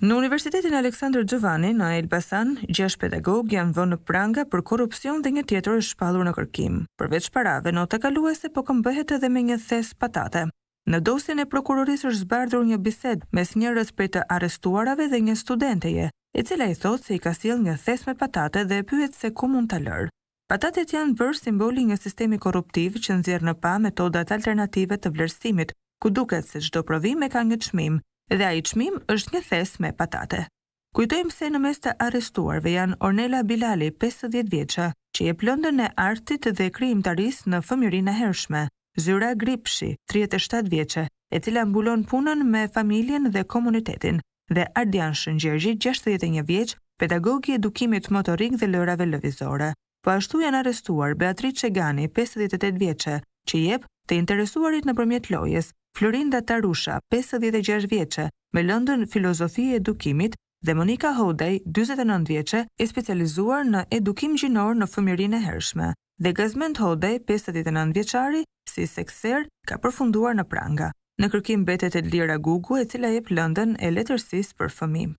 Në Universitetin Aleksandr Gjovani, në Elbasan, gjesh pedagog janë vënë në pranga për korupcion dhe një tjetër është shpalur në kërkim. Përveç parave, në të kaluese po këmbëhet edhe me një thes patate. Në dosjen e prokurorisë është zbardhur një bisedë mes njerëz prej të arrestuarave dhe një studenteje, e cila i thotë se i ka sil një thes me patate dhe e pyet se ku mund ta lërë. Patatet janë bërë simboli një sistemi korruptiv që nxjerr në pa metodat alternative të vlerësimit, ku duket se çdo prodhim e ka një çmim, dhe a i qmim është një thes me patate. Kujtojmë se në mes të arestuarve janë Ornella Bilali, 50 vjeqa, që je plëndën e artit dhe krim të në fëmjërin e hershme, Zyra Gripshi, 37 vjeqe, e cila mbulon punën me familjen dhe komunitetin, dhe Ardian Shëngjergji, 61 vjeq, pedagogi edukimit motorik dhe lërave lëvizore. Po ashtu janë arestuar Beatrice Gani, 58 vjeqe, që jep të interesuarit në përmjet lojes, Florinda Tarusha, 56 vjeqe, me lëndën filozofi e edukimit, dhe Monika Hodej, 29 vjeqe, e specializuar në edukim gjinor në fëmirin e hershme, dhe Gazment Hodej, 59 vjeqari, si sekser, ka përfunduar në pranga, në kërkim betet e lira gugu e cila e plëndën e letërsis për fëmim.